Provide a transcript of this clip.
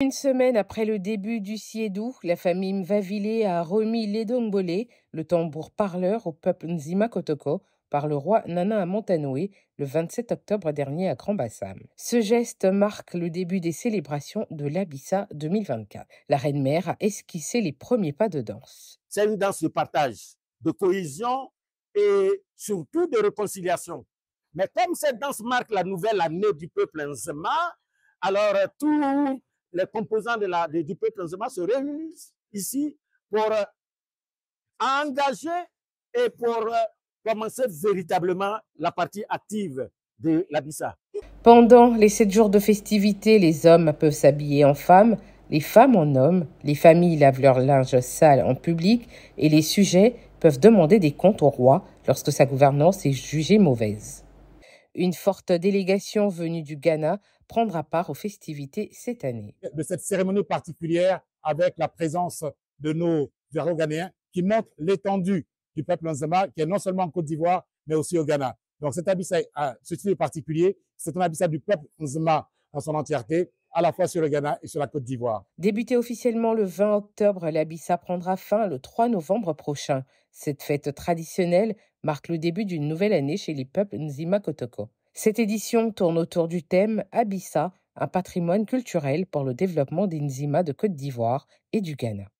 Une semaine après le début du Siedou, la famille Mvavile a remis l'Edombolé, le tambour parleur, au peuple Nzima Kotoko par le roi Nana Montanoé le 27 octobre dernier à Grand-Bassam. Ce geste marque le début des célébrations de l'Abissa 2024. La reine mère a esquissé les premiers pas de danse. C'est une danse de partage, de cohésion et surtout de réconciliation. Mais comme cette danse marque la nouvelle année du peuple Nzima, alors tout les composants de la, du peuple se réunissent ici pour euh, engager et pour euh, commencer véritablement la partie active de l'Abissa. Pendant les sept jours de festivités, les hommes peuvent s'habiller en femmes, les femmes en hommes, les familles lavent leur linge sale en public et les sujets peuvent demander des comptes au roi lorsque sa gouvernance est jugée mauvaise. Une forte délégation venue du Ghana prendra part aux festivités cette année. De cette cérémonie particulière avec la présence de nos ghanéens qui montre l'étendue du peuple Nzema qui est non seulement en Côte d'Ivoire mais aussi au Ghana. Donc cet abyssa euh, ce titre particulier, c'est un habitat du peuple Nzema dans son entièreté à la fois sur le Ghana et sur la Côte d'Ivoire. Débuté officiellement le 20 octobre, l'Abissa prendra fin le 3 novembre prochain. Cette fête traditionnelle marque le début d'une nouvelle année chez les peuples Nzima Kotoko. Cette édition tourne autour du thème Abissa, un patrimoine culturel pour le développement des Nzima de Côte d'Ivoire et du Ghana.